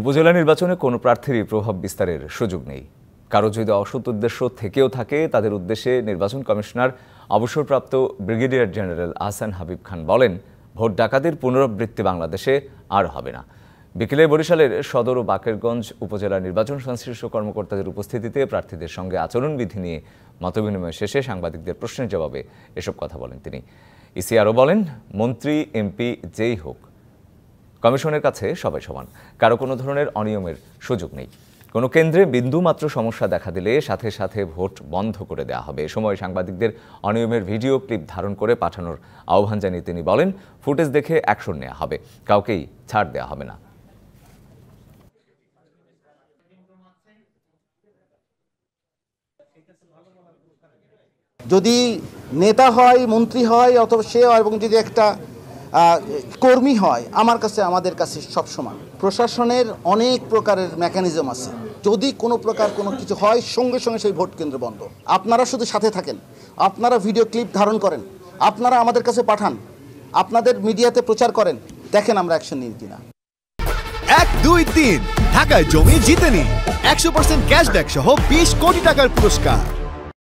উপজেলা নির্বাচনে কোনো প্রার্থীরই প্রভাব বিস্তারের সুযোগ নেই কারো যদি অসৎ উদ্দেশ্য থেকেও থাকে তাদের উদ্দেশ্যে নির্বাচন কমিশনার অবসরপ্রাপ্ত ব্রিগেডিয়ার জেনারেল আহসান হাবিব খান বলেন ভোট ডাকাতির পুনরাবৃত্তি বাংলাদেশে আর হবে না বিকেলে বরিশালের সদর ও বাকেরগঞ্জ উপজেলা নির্বাচন সংশ্লিষ্ট কর্মকর্তাদের উপস্থিতিতে প্রার্থীদের সঙ্গে আচরণবিধি নিয়ে মতবিনিময় শেষে সাংবাদিকদের প্রশ্নের জবাবে এসব কথা বলেন তিনি ইসি আরও বলেন মন্ত্রী এমপি যেই হোক কমিশনের কাছে সবাই সমান কারো কোনো ধরনের অনিয়মের সুযোগ নেই কোনো কেন্দ্রে বিন্দুমাত্র সমস্যা দেখা দিলে সাথে সাথে ভোট বন্ধ করে দেওয়া হবে এ সময় সাংবাদিকদের অনিয়মের ভিডিও ক্লিপ ধারণ করে পাঠানোর আহ্বান জানিয়ে তিনি বলেন ফুটেজ দেখে অ্যাকশন নেওয়া হবে কাউকেই ছাড় দেওয়া হবে না যদি নেতা হয় মন্ত্রী হয় অথবা সে হয় এবং যদি একটা কর্মী হয় আমার কাছে আমাদের কাছে সব সময় প্রশাসনের অনেক প্রকারের মেকানিজম আছে যদি কোনো প্রকার কোনো কিছু হয় সঙ্গে সঙ্গে সেই ভোট কেন্দ্র বন্ধ আপনারা শুধু সাথে থাকেন আপনারা ভিডিও ক্লিপ ধারণ করেন আপনারা আমাদের কাছে পাঠান আপনাদের মিডিয়াতে প্রচার করেন দেখেন আমরা অ্যাকশন নিই কিনা এক দুই তিন ঢাকায় জমি জিতে জিতেনি একশো পার্সেন্ট ক্যাশব্যাক সহ বিশ কোটি টাকার পুরস্কার